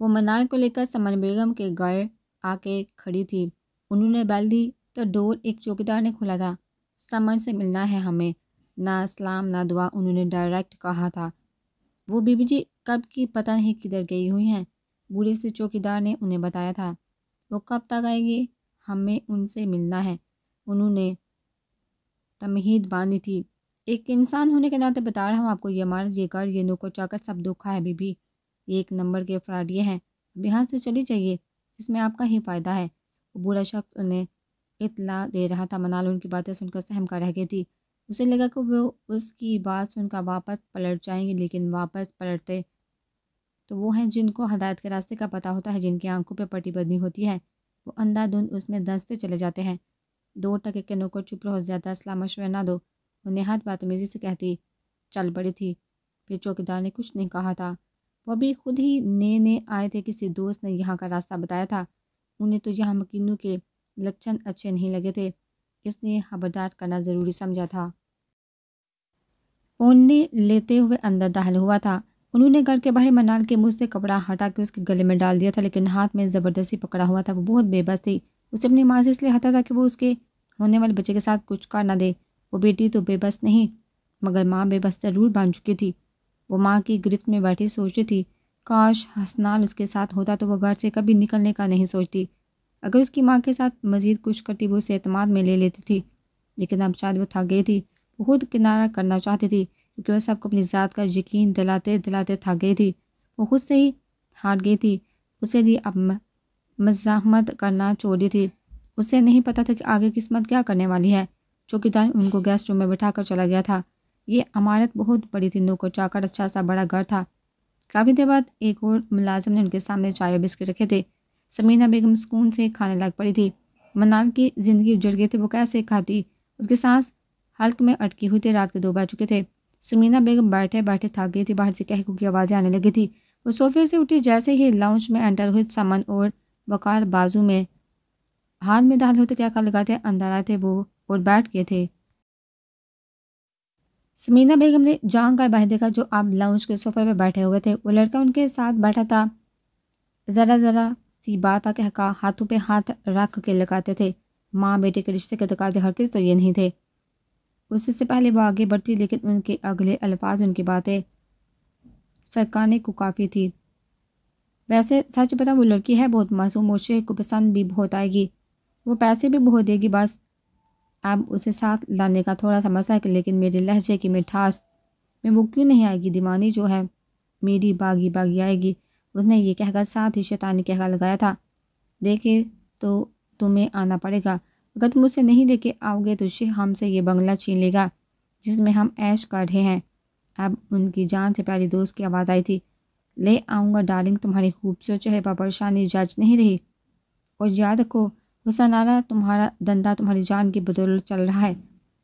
वो मनार को लेकर समर बेगम के घर आके खड़ी थी उन्होंने बैल दी तो डोर एक चौकीदार ने खोला था समर से मिलना है हमें ना सलाम ना दुआ उन्होंने डायरेक्ट कहा था वो बीबी जी कब की पता नहीं किधर गई हुई हैं बूढ़े से चौकीदार ने उन्हें बताया था वो कब तक आएगी हमें उनसे मिलना है उन्होंने तमहीद बांधी थी एक इंसान होने के नाते बता रहा हूँ आपको ये मार ये कर ये नोको चाकर सब धोखा है बीबी ये एक नंबर के ये हैं अब यहाँ से चली जाइए जिसमें आपका ही फ़ायदा है वो बूढ़ा शख्स उन्हें इतला दे रहा था मनाल उनकी बातें सुनकर सहम रह गई थी उसे लगा कि वो उसकी बात सुनकर वापस पलट जाएंगे लेकिन वापस पलटते तो वो हैं जिनको हदायत के रास्ते का पता होता है जिनकी आंखों पर पट्टी बदनी होती है वो अंधाधुंध उसमें दंसते चले जाते हैं दो टके के नौकर चुप रहो ज़्यादा असला मशवर ना दो वो नेहात बदतमीजी से कहती चल पड़ी थी फिर चौकीदार ने कुछ नहीं कहा था वह भी खुद ही नए नए आए थे किसी दोस्त ने यहाँ का रास्ता बताया था उन्हें तो यहाँ मकीनू के लक्षण अच्छे नहीं लगे थे इसलिए खबरदार करना ज़रूरी समझा था उन्हें लेते हुए अंदर दाहल हुआ था उन्होंने घर के बाहर मनाल के मुंह से कपड़ा हटा के उसके गले में डाल दिया था लेकिन हाथ में ज़बरदस्ती पकड़ा हुआ था वो बहुत बेबस थी उसे अपनी माँ से इसलिए हटा था कि वो उसके होने वाले बच्चे के साथ कुछ कर ना दे वो बेटी तो बेबस नहीं मगर माँ बेबस ज़रूर बांध चुकी थी वो माँ की गिरफ्त में बैठी सोचती थी काश हसनाल उसके साथ होता तो वह घर से कभी निकलने का नहीं सोचती अगर उसकी माँ के साथ मज़ीद कुछ करती वो उसे अतमाद में ले लेती थी लेकिन अब शायद वो थक गई थी वो खुद किनारा करना चाहती थी क्योंकि वह सबको अपनी ज़ात का यकीन दिलाते दिलाते थक गई थी वो खुद से ही हार गई थी उसे भी अब मजामत करना छोड़ी थी उसे नहीं पता था कि आगे किस्मत क्या करने वाली है चौकीदार उनको गेस्ट रूम में बैठा कर चला गया था ये अमारत बहुत बड़ी थी नौकर चाकर अच्छा सा बड़ा घर था काफ़ी देर बाद एक और मुलाजिम ने उनके सामने चाय और बिस्किट रखे थे समीना बेगम सुकून से खाने लग पड़ी थी मनाल की ज़िंदगी उजड़ गई थी वो कैसे खाती उसके सांस हल्क में अटकी हुई थी रात के दो बज चुके थे समीना बेगम बैठे बैठे थक गई थी बाहर से कहकू की आवाज़ें आने लगी थी वो सोफे से उठी जैसे ही लाउंज में एंटर हुए सामान और बकार बाजू में हाथ में दाल होते क्या क्या लगाते अंदर आए थे वो और बैठ गए थे समीना बेगम ने जान का बाहर देखा जो आप लाउंज के सोफे पर बैठे हुए थे वो लड़का उनके साथ बैठा था ज़रा ज़रा सी बात पा के हका हाथों पे हाथ रख के लगाते थे माँ बेटे के रिश्ते के तकाजे किस तो ये नहीं थे उससे पहले वो आगे बढ़ती लेकिन उनके अगले अल्फाज उनकी बातें सरकाने को काफ़ी थी वैसे सच पता वो लड़की है बहुत मासूम और शेख को पसंद भी बहुत आएगी वो पैसे भी बहुत देगी बस अब उसे साथ लाने का थोड़ा सा है लेकिन मेरे लहजे की मिठास में वो क्यों नहीं आएगी दीवानी जो है मेरी बागी बागी आएगी उसने ये कहकर साथ ही शैतानी कहकर लगाया था देखे तो तुम्हें आना पड़ेगा अगर तुम उसे नहीं दे के आओगे तो शे हमसे ये बंगला छीन लेगा जिसमें हम ऐश कर रहे हैं अब उनकी जान से प्यारी दोस्त की आवाज़ आई थी ले आऊँगा डार्लिंग तुम्हारी खूबसूरत चेहरे पर परेशानी जाच नहीं रही और याद रखो गुस्सा नारा तुम्हारा धंधा तुम्हारी जान की बदौलत चल रहा है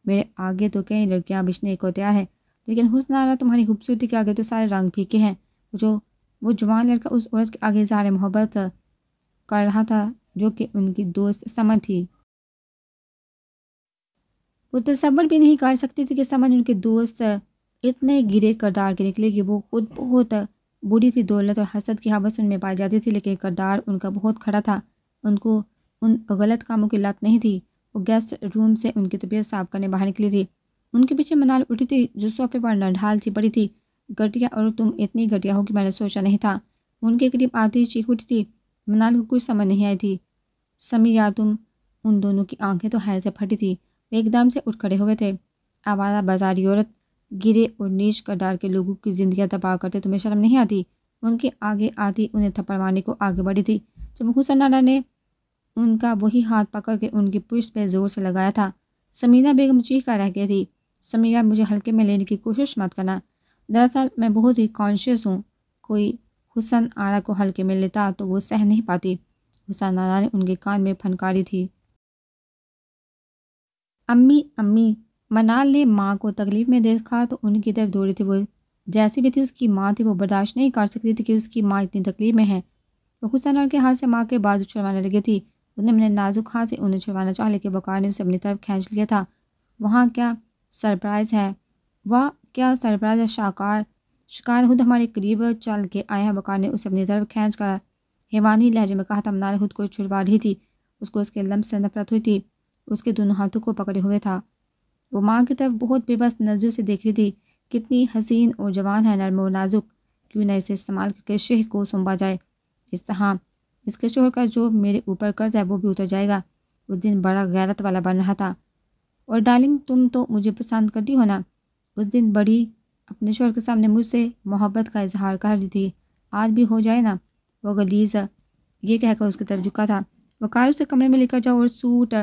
मेरे आगे तो कई लड़कियाँ बिछने को तैयार है लेकिन हुस्न आला तुम्हारी खूबसूरती के आगे तो सारे रंग फीके हैं जो वो जवान लड़का उस औरत के आगे सारे मोहब्बत कर रहा था जो कि उनकी दोस्त समझ थी वो तस्वर भी नहीं कर सकती थी कि समझ उनके दोस्त इतने गिरे करदार के निकले कि वो खुद बहुत बुरी थी दौलत और हसद की हवस उनमें पाई जाती थी लेकिन करदार उनका बहुत खड़ा था उनको उन गलत कामों की लात नहीं थी वो गेस्ट रूम से उनकी तबीयत साफ करने बाहर निकली थी उनके पीछे मनाल उठी थी जो सोफे पर नढ़ाल सी पड़ी थी घटिया और तुम इतनी घटिया हो कि मैंने सोचा नहीं था उनके करीब आते ही चीख उठी थी मनाल को कुछ समझ नहीं आई थी समी यार तुम उन दोनों की आंखें तो हैर से फटी थी वे एकदम से उठ खड़े हुए थे आवारा बाजारी औरत गिरे और नीच करदार के लोगों की जिंदगी तबाह करते तुम्हें शर्म नहीं आती उनके आगे आती उन्हें थप्पड़ मारने को आगे बढ़ी थी जब हुसन नाना ने उनका वही हाथ पकड़ के उनकी पुष्ट पर जोर से लगाया था समीना बेगम चीख कर रह गई थी समीना मुझे हल्के में लेने की कोशिश मत करना दरअसल मैं बहुत ही कॉन्शियस हूँ कोई हुसन आरा को हल्के में लेता तो वो सह नहीं पाती हुसन आरा ने उनके कान में फनकारी थी अम्मी अम्मी मनाल ने माँ को तकलीफ में देखा तो उनकी तरफ दौड़ी थी वो जैसी भी थी उसकी माँ थी वो बर्दाश्त नहीं कर सकती थी कि उसकी माँ इतनी तकलीफ में है वो तो हुसन के हाथ से माँ के बाद उछलवाने लगी थी उसने मैंने नाजुक हाथ से उन्हें छुड़वाना चाहा लेकिन बकार ने उसे अपनी तरफ खींच लिया था वहाँ क्या सरप्राइज़ है वह क्या सरप्राइज है शाकार शिकार खुद हमारे करीब चल के आया बकार ने उसे अपनी तरफ खींच कर हेवानी लहजे में कहा था मनाल खुद को छुड़वा रही थी उसको उसके लम्ब से नफरत हुई थी उसके दोनों हाथों को पकड़े हुए था वो माँ की तरफ बहुत बेबस नजरों से देख रही थी कितनी हसीन और जवान है नरम और नाजुक क्यों न इसे इस्तेमाल करके शेह को सुंबा जाए इस तरह इसके शोहर का जो मेरे ऊपर कर्ज है वो भी उतर जाएगा उस दिन बड़ा गैरत वाला बन रहा था और डार्लिंग तुम तो मुझे पसंद करती हो ना उस दिन बड़ी अपने शोहर के सामने मुझसे मोहब्बत का इजहार कर रही थी आज भी हो जाए ना वो गलीज ये कहकर उसकी तरफ झुका था वकार उसे कमरे में लेकर जाओ और सूट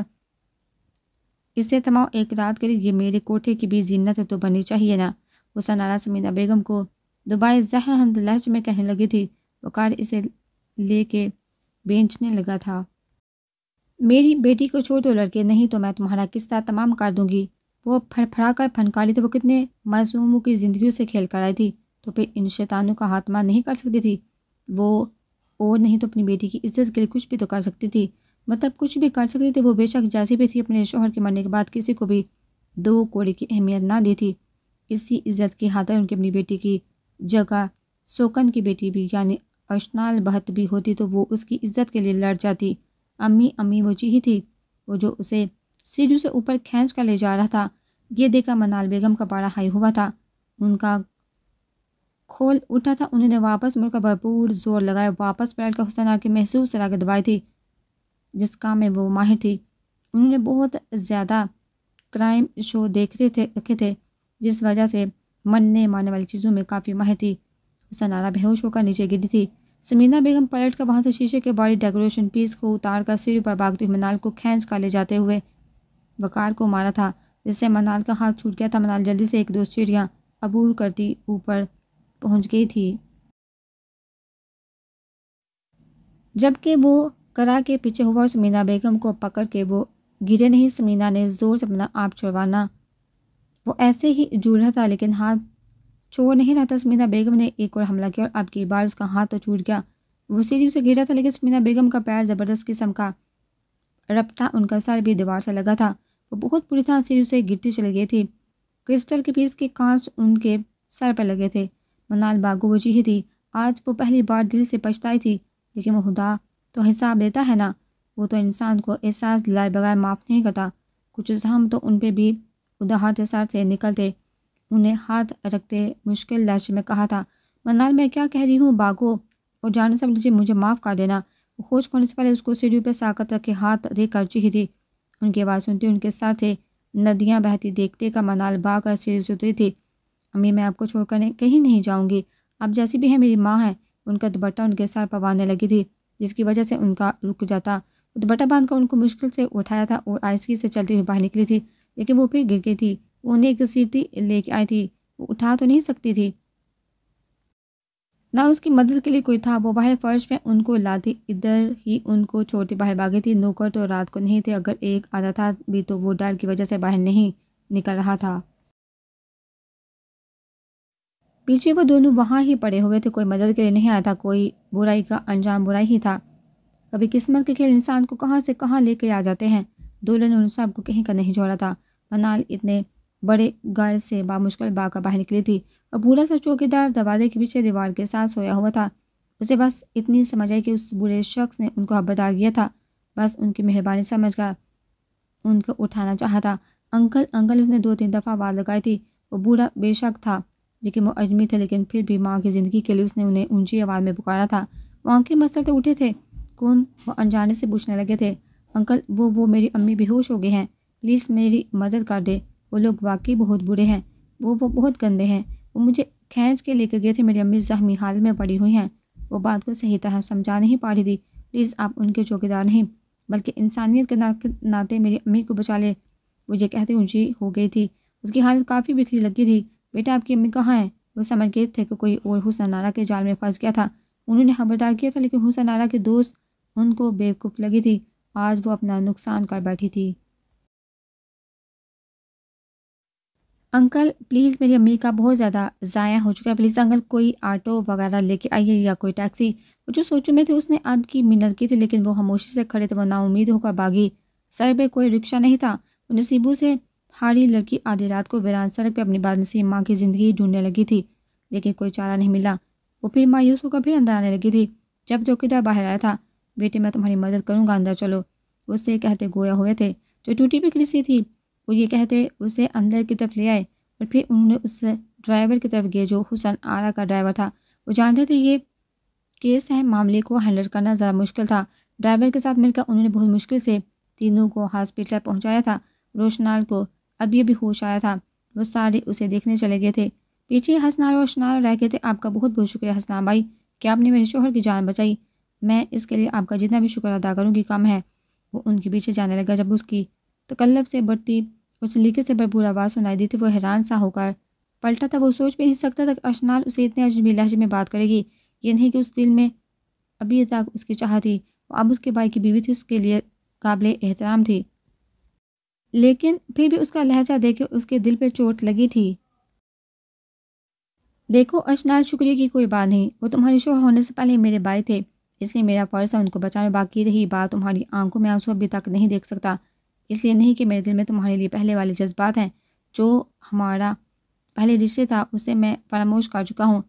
इससे तमाम एक रात के लिए ये मेरे कोठे की भी जिन्नत तो बननी चाहिए ना वो सनारा समीना बेगम को दुबई जहर लहज में कहने लगी थी वकार इसे लेके बेचने लगा था मेरी बेटी को छोड़ दो लड़के नहीं तो मैं तुम्हारा किस्सा तमाम कर दूंगी वो फड़फड़ा कर फनकारी थी वो कितने मासूमों की ज़िंदगी से खेल कर आई थी तो फिर इन शैतानों का हाथमा नहीं कर सकती थी वो और नहीं तो अपनी बेटी की इज्जत के लिए कुछ भी तो कर सकती थी मतलब कुछ भी कर सकती थी वो बेशक जैसी भी थी अपने शोहर के मरने के बाद किसी को भी दो कोड़े की अहमियत ना दी थी इसी इज्जत की हाथ उनकी अपनी बेटी की जगह सोकन की बेटी भी यानी अशनाल बहत भी होती तो वो उसकी इज्जत के लिए लड़ जाती अम्मी अम्मी ची ही थी वो जो उसे सीढ़ी से ऊपर खींच कर ले जा रहा था ये देखा मनाल बेगम का बड़ा हाई हुआ था उनका खोल उठा था उन्होंने वापस मुड़कर भरपूर जोर लगाया वापस पैर का हुसन आके महसूस शराकत दबाई थी जिस काम में वो माहिर थी उन्होंने बहुत ज़्यादा क्राइम शो देख रहे थे रखे थे जिस वजह से मनने मारने वाली चीज़ों में काफ़ी माहिर थी सनारा बेहोश होकर नीचे गिरी थी समीना बेगम पलट कर वहाँ से शीशे के बॉडी डेकोरेशन पीस को उतार कर सीढ़ी पर भागते हुए मनाल को खींच कर ले जाते हुए वकार को मारा था जिससे मनाल का हाथ छूट गया था मनाल जल्दी से एक दो सीढ़ियाँ अबूर करती ऊपर पहुँच गई थी जबकि वो करा के पीछे हुआ और समीना बेगम को पकड़ के वो गिरे नहीं समीना ने ज़ोर से अपना आप छुड़वाना वो ऐसे ही जूल था लेकिन हाथ छोड़ नहीं रहा था स्मिना बेगम ने एक और हमला किया और अब की बार उसका हाथ तो छूट गया वो सीढ़ी उसे गिरा था लेकिन स्मिना बेगम का पैर ज़बरदस्त किस्म का रपटा उनका सर भी दीवार से लगा था वो बहुत बुरी तरह सीढ़ी उसे गिरती चली गई थी क्रिस्टल के पीस के कांस उनके सर पर लगे थे मनाल बागू वो ही थी आज वो पहली बार दिल से पछताई थी लेकिन वो खुदा तो हिसाब लेता है ना वो तो इंसान को एहसास दिलाए बगैर माफ़ नहीं करता कुछ हम तो उन पर भी उदाहरण के साथ से निकलते उन्हें हाथ रखते मुश्किल लहजे में कहा था मनाल मैं क्या कह रही हूँ बागो और जाने से लीजिए मुझे माफ़ कर देना वो खोज खोने से पहले उसको सीढ़ियों पर साकत रखे हाथ दे कर थी उनकी आवाज़ सुनते उनके साथ थे नदियाँ बहती देखते का मनाल भाग कर सीढ़ी से उतरी थी अम्मी मैं आपको छोड़कर कहीं नहीं जाऊँगी आप जैसी भी है मेरी माँ है उनका दुपट्टा उनके सर पवाने लगी थी जिसकी वजह से उनका रुक जाता दुपट्टा बांधकर उनको मुश्किल से उठाया था और आइसकी से चलती हुई बाहर निकली थी लेकिन वो फिर गिर गई थी उन्हें एक सीटी लेके आई थी वो उठा तो नहीं सकती थी ना उसकी मदद के लिए कोई था वो बाहर फर्श में उनको लाती इधर ही उनको छोड़ते बाहर भागे थी नौकर तो रात को नहीं थे अगर एक आधा था भी तो वो डर की वजह से बाहर नहीं निकल रहा था पीछे वो दोनों वहाँ ही पड़े हुए थे कोई मदद के लिए नहीं आया था कोई बुराई का अंजाम बुराई ही था कभी किस्मत के खेल इंसान को कहाँ से कहाँ लेके आ जाते हैं ने उन सबको कहीं का नहीं छोड़ा था मनाल इतने बड़े घर से बामुश्किल का बाहर निकली थी और बूढ़ा सा चौकीदार दरवाजे के पीछे दीवार के साथ सोया हुआ था उसे बस इतनी समझ आई कि उस बूढ़े शख्स ने उनको बता दिया था बस उनकी मेहरबानी समझ कर उनको उठाना चाहा था अंकल अंकल उसने दो तीन दफ़ा आवाज़ लगाई थी वो बूढ़ा बेशक था लेकिन वो अजमी थे लेकिन फिर भी माँ की ज़िंदगी के लिए उसने उन्हें ऊंची आवाज़ में पुकारा था वो आंखें मसलते उठे थे कौन वो अनजाने से पूछने लगे थे अंकल वो वो मेरी अम्मी बेहोश हो गए हैं प्लीज़ मेरी मदद कर दे वो लोग वाकई बहुत बुरे हैं वो वो बहुत गंदे हैं वो मुझे खींच के लेकर गए थे मेरी अम्मी जख्मी हाल में पड़ी हुई हैं वो बात को सही तरह समझा नहीं पा रही थी प्लीज़ आप उनके चौकीदार नहीं बल्कि इंसानियत के नाते मेरी अम्मी को बचा ले वो ये कहते ऊँची हो गई थी उसकी हालत काफ़ी बिखरी लगी थी बेटा आपकी अम्मी कहाँ हैं वो समझ गए थे कि कोई और हुसन के जाल में फंस गया था उन्होंने खबरदार किया था लेकिन हुसन के दोस्त उनको बेवकूफ़ लगी थी आज वो अपना नुकसान कर बैठी थी अंकल प्लीज़ मेरी अम्मी का बहुत ज़्यादा ज़ाया हो चुका है प्लीज़ अंकल कोई ऑटो वगैरह लेके आइए या कोई टैक्सी जो सोचो में थे उसने आपकी मिन्नत की थी लेकिन वो खामोशी से खड़े थे वो नाउमीद होकर बागी सर पर कोई रिक्शा नहीं था नसीबू से हारी लड़की आधी रात को वीरान सड़क पर अपनी नसीब माँ की ज़िंदगी ढूंढने लगी थी लेकिन कोई चारा नहीं मिला वो फिर मायूस होकर फिर अंदर आने लगी थी जब चौकीदार बाहर आया था बेटे मैं तुम्हारी मदद करूँगा अंदर चलो उससे कहते गोया हुए थे जो टूटी भी सी थी वो ये कहते उसे अंदर की तरफ ले आए और फिर उन्होंने उस ड्राइवर की तरफ गए जो हुसन आरा का ड्राइवर था वो जानते थे ये केस है मामले को हैंडल करना ज़रा मुश्किल था ड्राइवर के साथ मिलकर उन्होंने बहुत मुश्किल से तीनों को हॉस्पिटल पहुंचाया था रोशनाल को अभी अभी होश आया था वो सारे उसे देखने चले गए थे पीछे हसनाल और रह गए थे आपका बहुत बहुत शुक्रिया हसनाल भाई कि आपने मेरे शोहर की जान बचाई मैं इसके लिए आपका जितना भी शुक्र अदा करूँगी कम है वो उनके पीछे जाने लगा जब उसकी तकल्लफ से बढ़ती और सलीके से भरपूर आवाज़ सुनाई दी थी वो हैरान सा होकर पलटा था वो सोच भी नहीं सकता था अशनाल उसे इतने अजमी लहजे में बात करेगी ये नहीं कि उस दिल में अभी तक उसकी चाह थी अब उसके भाई की बीवी थी उसके लिए काबिल एहतराम थी लेकिन फिर भी उसका लहजा देखे उसके दिल पर चोट लगी थी देखो अशनाल शुक्रिया की कोई बात नहीं वो तुम्हारे शोर होने से पहले मेरे भाई थे इसलिए मेरा फर्ज था उनको बचाने बाकी रही बात तुम्हारी आंखों में आंसू अभी तक नहीं देख सकता इसलिए नहीं कि मेरे दिल में तुम्हारे लिए पहले वाले जज्बात हैं जो हमारा पहले रिश्ते था उसे मैं फरामोश कर चुका हूँ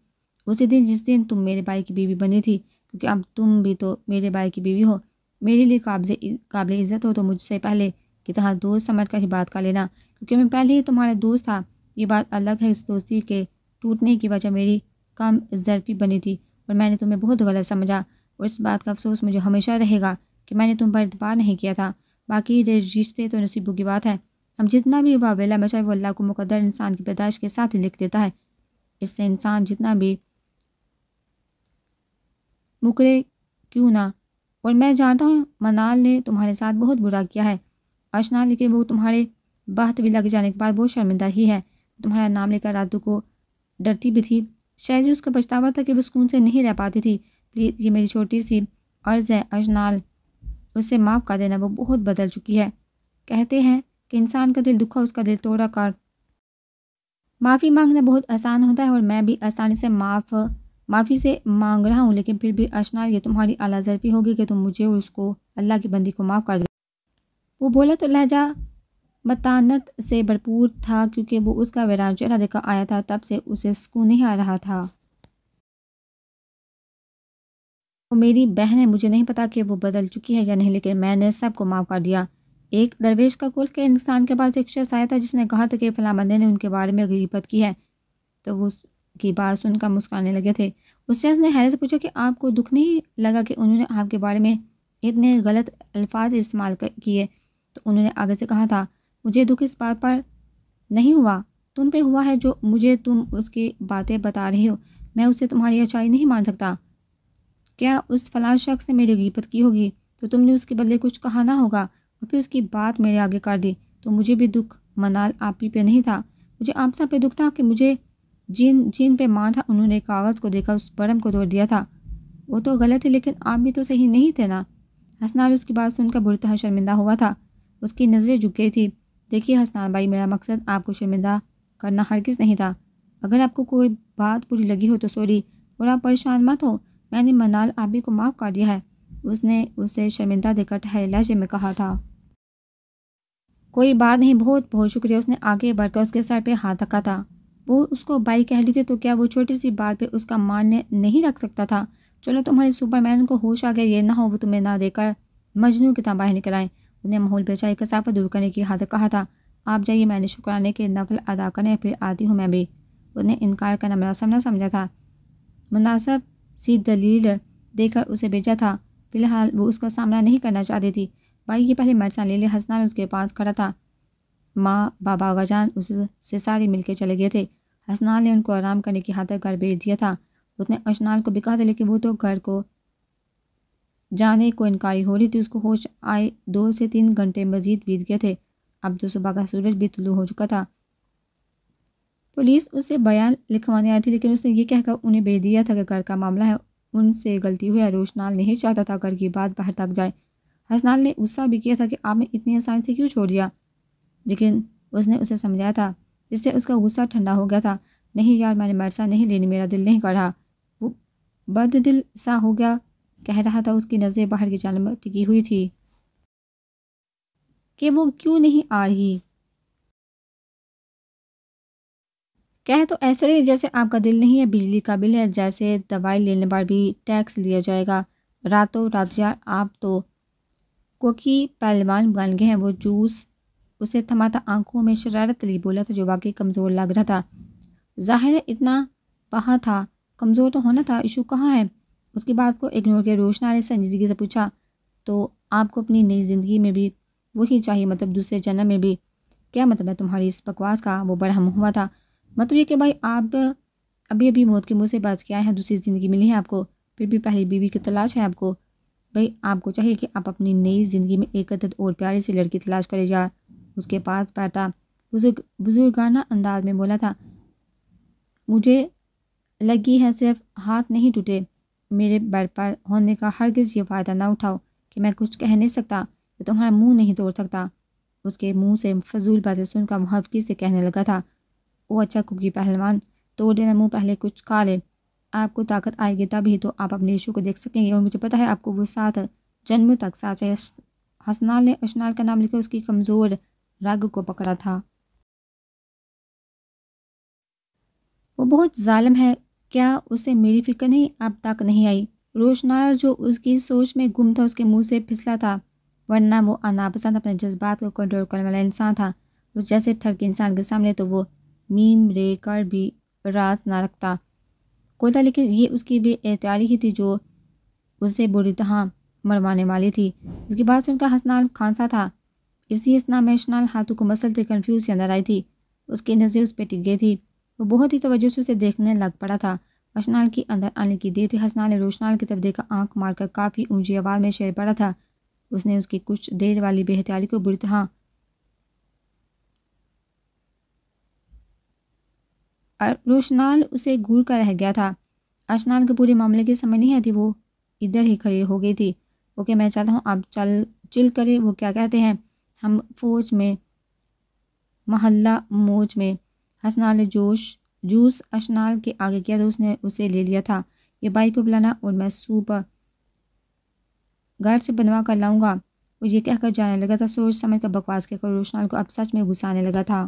उसी दिन जिस दिन तुम मेरे भाई की बीवी बनी थी क्योंकि अब तुम भी तो मेरे भाई की बीवी हो मेरे लिए काबज काबिल इज़्ज़त हो तो मुझसे पहले कि तह दोस्त समझ कर ही बात कर लेना क्योंकि मैं पहले ही तुम्हारा दोस्त था ये बात अलग है इस दोस्ती के टूटने की वजह मेरी कम जरफी बनी थी और मैंने तुम्हें बहुत गलत समझा और इस बात का अफसोस मुझे हमेशा रहेगा कि मैंने तुम पर इतबार नहीं किया था बाकी रिश्ते तो नसीबों की बात है हम जितना भी बावेला मचाए वो अल्लाह को मुकदर इंसान की पैदाइश के साथ ही लिख देता है इससे इंसान जितना भी मुकरे क्यों ना और मैं जानता हूँ मनाल ने तुम्हारे साथ बहुत बुरा किया है अशना लेकिन वो तुम्हारे बहत भी लग जाने के बाद बहुत शर्मिंदा ही है तुम्हारा नाम लेकर रातू को डरती भी थी शायद उसका पछतावा था कि वो सुकून से नहीं रह पाती थी प्लीज़ ये मेरी छोटी सी अर्ज़ है अशनाल उसे माफ़ कर देना वो बहुत बदल चुकी है कहते हैं कि इंसान का दिल दुखा उसका दिल तोड़ा कर माफ़ी मांगना बहुत आसान होता है और मैं भी आसानी से माफ़ माफ़ी से मांग रहा हूँ लेकिन फिर भी अशनार ये तुम्हारी जरफी होगी कि तुम मुझे और उसको अल्लाह की बंदी को माफ़ कर दो वो बोला तो लहजा मतानत से भरपूर था क्योंकि वो उसका वीरान चेहरा देखा आया था तब से उसे सुकून नहीं आ रहा था वो तो मेरी बहन है मुझे नहीं पता कि वो बदल चुकी है या नहीं लेकिन मैंने सबको माफ़ कर दिया एक दरवेश का कुल के इंसान के पास एक शख्स आया था जिसने कहा था कि फला बंदे ने उनके बारे में गरीबत की है तो वो उसकी बात सुनकर मुस्कुराने लगे थे उस शख्स ने हैरत से पूछा कि आपको दुख नहीं लगा कि उन्होंने आपके बारे में इतने गलत अल्फाज इस्तेमाल किए तो उन्होंने आगे से कहा था मुझे दुख इस बात पर नहीं हुआ तुम पे हुआ है जो मुझे तुम उसकी बातें बता रहे हो मैं उसे तुम्हारी अच्छाई नहीं मान सकता क्या उस फलां शख्स ने मेरी गीबत की होगी तो तुमने उसके बदले कुछ कहा ना होगा और फिर उसकी बात मेरे आगे कर दी तो मुझे भी दुख मनाल आप ही पे नहीं था मुझे आप सब पे दुख था कि मुझे जिन जिन पे मार था उन्होंने कागज़ को देखा उस बरम को तोड़ दिया था वो तो गलत है लेकिन आप भी तो सही नहीं थे ना हसनाल उसकी बात सुनकर बुरी तरह शर्मिंदा हुआ था उसकी नज़रें झुक गई थी देखिए हसनाल भाई मेरा मकसद आपको शर्मिंदा करना हर किस नहीं था अगर आपको कोई बात बुरी लगी हो तो सॉरी और आप परेशान मत हो मैंने मनाल आबी को माफ़ कर दिया है उसने उसे शर्मिंदा देकर ठहरे लहजे में कहा था कोई बात नहीं बहुत बहुत शुक्रिया उसने आगे बढ़कर उसके सर पे हाथ रखा था वो उसको बाई कह ली थी तो क्या वो छोटी सी बात पे उसका मान नहीं रख सकता था चलो तुम्हारे सुपरमैन को होश आ गया ये ना हो वो तुम्हें ना देकर मजनू की तरह बाहर निकलाएं उन्हें माहौल बेचाई कसाफत दूर करने की हाथ कहा था आप जाइए मैंने शुक्राने के नफल अदा करने फिर आती हूँ मैं भी उन्हें इनकार करना मेरा ना समझा था मुनासब सी दलील देकर उसे बेचा था फिलहाल वो उसका सामना नहीं करना चाहती थी भाई ये पहले मर ले हसना उसके पास खड़ा था माँ बाबा गजान उससे सारे मिलके चले गए थे हसनाल ने उनको आराम करने की हाथ घर भेज दिया था उसने अशनाल को भी कहा था लेकिन वो तो घर को जाने को इनकारी हो रही थी उसको होश आए दो से तीन घंटे मजीद बीत गए थे अब तो सुबह का सूरज भी तुलू हो चुका था पुलिस उससे बयान लिखवाने आई थी लेकिन उसने ये कहकर उन्हें भेज दिया था कि घर का मामला है उनसे गलती हुई रोशनाल नहीं चाहता था घर की बात बाहर तक जाए हसनाल ने गुस्सा भी किया था कि आपने इतनी आसानी से क्यों छोड़ दिया लेकिन उसने उसे समझाया था जिससे उसका गुस्सा ठंडा हो गया था नहीं यार मैंने मरसा नहीं लेनी मेरा दिल नहीं कर वो बद दिल सा हो गया कह रहा था उसकी नज़रें बाहर की जानब टिकी हुई थी कि वो क्यों नहीं आ रही कह तो ऐसे ही जैसे आपका दिल नहीं है बिजली का बिल है जैसे दवाई लेने पर भी टैक्स लिया जाएगा रातों रात यार आप तो कोकी पहलवान बन गए हैं वो जूस उसे थमाता आंखों में शरारत ली बोला था जो वाकई कमज़ोर लग रहा था ज़ाहिर इतना पहा था कमज़ोर तो होना था इशू कहाँ है उसकी बात को इग्नोर किया रोशना ने संजीदगी से पूछा तो आपको अपनी नई ज़िंदगी में भी वही चाहिए मतलब दूसरे जन्म में भी क्या मतलब है तुम्हारी इस बकवास का वो बड़ा हम हुआ था मतलब ये कि भाई आप अभी अभी मौत के मुँह से बाज के आए हैं दूसरी ज़िंदगी मिली है आपको फिर भी पहली बीवी की तलाश है आपको भाई आपको चाहिए कि आप अपनी नई ज़िंदगी में एक अदद और प्यारी सी लड़की तलाश करें जा उसके पास बैठा बुजुर्ग बुजुर्गाना अंदाज में बोला था मुझे लगी है सिर्फ हाथ नहीं टूटे मेरे बैर पर होने का हरगिज़ ये फ़ायदा ना उठाओ कि मैं कुछ कह नहीं सकता तुम्हारा मुंह नहीं तोड़ सकता उसके मुंह से फजूल बातें सुनकर मुहबकी से कहने लगा था ओ अच्छा कुकी पहलवान तोड़ देना मुँह पहले कुछ खा ले आपको ताकत आएगी तभी तो आप अपने ईशू को देख सकेंगे और मुझे पता है आपको वो साथ जन्म तक साथ हसनाल ने अशनाल का नाम लिखा उसकी कमज़ोर रग को पकड़ा था वो बहुत जालिम है क्या उसे मेरी फिक्र नहीं अब तक नहीं आई रोशनाल जो उसकी सोच में गुम था उसके मुंह से फिसला था वरना वो अनापसंद अपने जज्बात को कंट्रोल करने वाला इंसान था जैसे ठग इंसान के सामने तो वो मीम कर भी रास ना रखता था लेकिन ये उसकी भी एहतियारी ही थी जो उसे बुरी तरह मरवाने वाली थी उसके बाद से उनका हसनाल खांसा था इसलिए इसना मेशनाल हाथों को मसल थे कन्फ्यूज से अंदर आई थी उसकी नज़र उस पर टिक गई थी वो बहुत ही तवज्जो से उसे देखने लग पड़ा था हसनाल की अंदर आने की देर थी हसनाल ने रोशनाल की तरफ देखा आंख मारकर काफ़ी ऊंची आवाज़ में शेर पड़ा था उसने उसकी कुछ देर वाली बेहतियारी को बुरी तरह रोशनाल उसे घूर कर रह गया था अशनाल के पूरे मामले की समझ नहीं आती वो इधर ही खड़ी हो गई थी ओके मैं चाहता हूँ आप चल चिल करें वो क्या कहते हैं हम फौज में महल्ला मोज में हसनाल जोश जूस अशनाल के आगे किया तो उसने उसे ले लिया था ये बाइक को बुलाना और मैं सूप घर से बनवा कर लाऊंगा और ये कहकर जाने लगा था सोच समझ कर बकवास कहकर रोशनाल को अब सच में घुसाने लगा था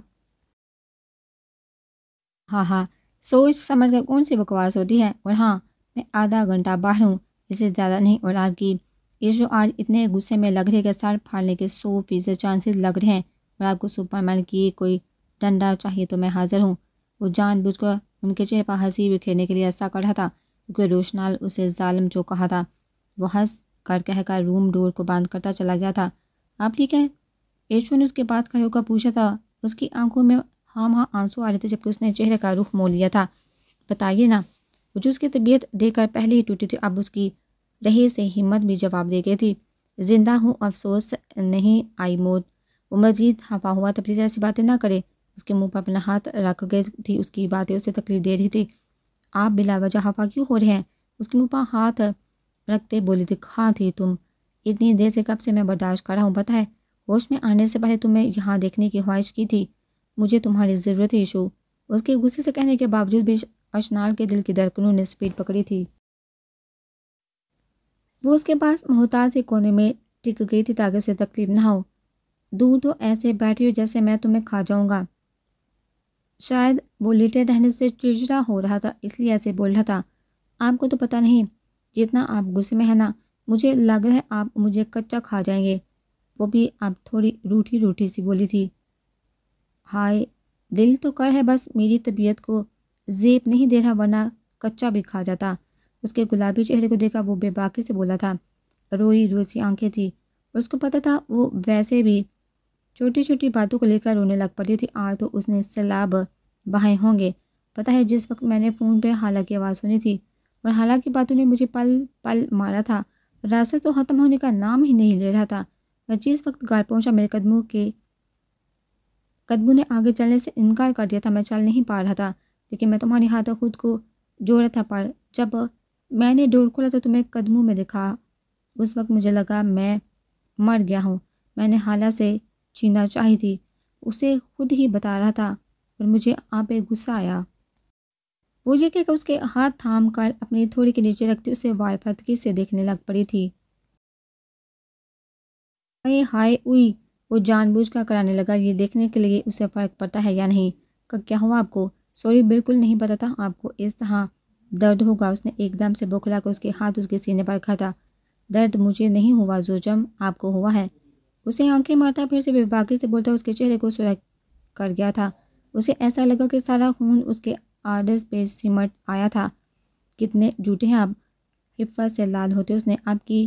हाँ हाँ सोच समझ कर कौन सी बकवास होती है और हाँ मैं आधा घंटा बाहर हूँ इससे ज़्यादा नहीं और आपकी ये जो आज इतने गुस्से में लग रहे के सर फाड़ने के सौ फीसद चांसेस लग रहे हैं और आपको सुपरमैन की कोई डंडा चाहिए तो मैं हाज़िर हूँ वो कर उनके चेहरे पर हंसी बिखेरने के लिए ऐसा कर रहा था क्योंकि रोशनाल उसे जालिम जो कहा था वह हंस कर कहकर रूम डोर को बंद करता चला गया था आप ठीक है यशु ने उसके पास खड़े होकर पूछा था उसकी आंखों में हाँ हाँ आंसू आ रहे थे जबकि उसने चेहरे का रुख मोड़ लिया था बताइए ना वजू उसकी तबीयत देखकर पहले ही टूटी थी अब उसकी रहे से हिम्मत भी जवाब दे गई थी जिंदा हूँ अफसोस नहीं आई मौत वो मजीद हफ़ा हुआ था प्लीज़ ऐसी बातें ना करें उसके मुंह पर अपना हाथ रख गई थी उसकी बातें उसे तकलीफ दे रही थी आप बिलावजा हफ़ा क्यों हो रहे हैं उसके मुँह पर हाथ रखते बोली थी खा हाँ थी तुम इतनी देर से कब से मैं बर्दाश्त कर रहा हूँ पता है होश में आने से पहले तुम्हें यहाँ देखने की ख्वाहिश की थी मुझे तुम्हारी ज़रूरत है यशु उसके गुस्से से कहने के बावजूद भी अशनाल के दिल की धड़कनों ने स्पीड पकड़ी थी वो उसके पास मोहताज के कोने में टिक गई थी ताकि उसे तकलीफ ना हो दूर तो ऐसे बैठी हो जैसे मैं तुम्हें खा जाऊंगा शायद वो लेटे रहने से चिड़चिड़ा हो रहा था इसलिए ऐसे बोल रहा था आपको तो पता नहीं जितना आप गुस्से में है ना मुझे लग रहा है आप मुझे कच्चा खा जाएंगे वो भी आप थोड़ी रूठी रूठी सी बोली थी हाय दिल तो कर है बस मेरी तबीयत को जेब नहीं दे रहा वरना कच्चा भी खा जाता उसके गुलाबी चेहरे को देखा वो बेबाकी से बोला था रोई रोसी आंखें थी उसको पता था वो वैसे भी छोटी छोटी बातों को लेकर रोने लग पड़ती थी आज तो उसने सैलाब बहाए होंगे पता है जिस वक्त मैंने फ़ोन पे हाला की आवाज़ सुनी थी और हाला की बातों ने मुझे पल पल मारा था रास्ता तो ख़त्म होने का नाम ही नहीं ले रहा था मैं जिस वक्त घर पहुँचा मेरे कदमों के कदबू ने आगे चलने से इनकार कर दिया था मैं चल नहीं पा रहा था लेकिन मैं तुम्हारे हाथों खुद को जोड़ा था पर जब मैंने डोर खोला तो तुम्हें कदमों में दिखा उस वक्त मुझे लगा मैं मर गया हूँ मैंने हाला से छीना चाही थी उसे खुद ही बता रहा था पर मुझे आप पे गुस्सा आया वो ये कहकर उसके हाथ थाम कर अपनी थोड़ी के नीचे रखते उसे वारफतगी से देखने लग पड़ी थी हाय हाय उई वो जानबूझ कर कराने लगा ये देखने के लिए उसे फ़र्क पड़ता है या नहीं का क्या हुआ आपको सॉरी बिल्कुल नहीं पता था आपको इस तरह दर्द होगा उसने एकदम से बौखला कर उसके हाथ उसके सीने पर रखा था दर्द मुझे नहीं हुआ जोजम आपको हुआ है उसे आंखें मारता फिर से बेबाकी से बोलता उसके चेहरे को सुरख कर गया था उसे ऐसा लगा कि सारा खून उसके आरस पे सिमट आया था कितने जूठे हैं आप हिफत से लाल होते उसने आपकी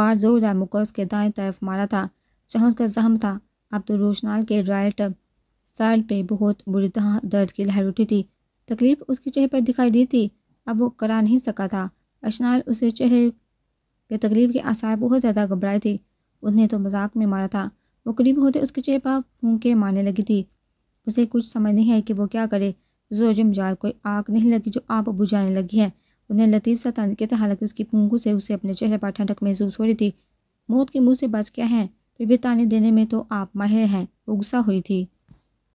बार जोरदार मुकर उसके दाएं तरफ मारा था जहाँ उसका जहम था अब तो रोशनाल के राइट साइड पे बहुत बुरी तरह दर्द की लहर उठी थी तकलीफ उसके चेहरे पर दिखाई दी थी अब वो करा नहीं सका था अशनाल उसे चेहरे पे तकलीफ के आसार बहुत ज़्यादा घबराए थे उसने तो मजाक में मारा था वो करीब होते उसके चेहरे पर फूंके मारने लगी थी उसे कुछ समझ नहीं है कि वो क्या करे जो जमजार कोई आग नहीं लगी जो आप बुझाने लगी है उन्हें लतीफ़ सा तंज के हालांकि उसकी फूंकों से उसे अपने चेहरे पर ठंडक महसूस हो रही थी मौत के मुंह से बच क्या है फिर भी ताने देने में तो आप माहिर हैं वो गुस्सा हुई थी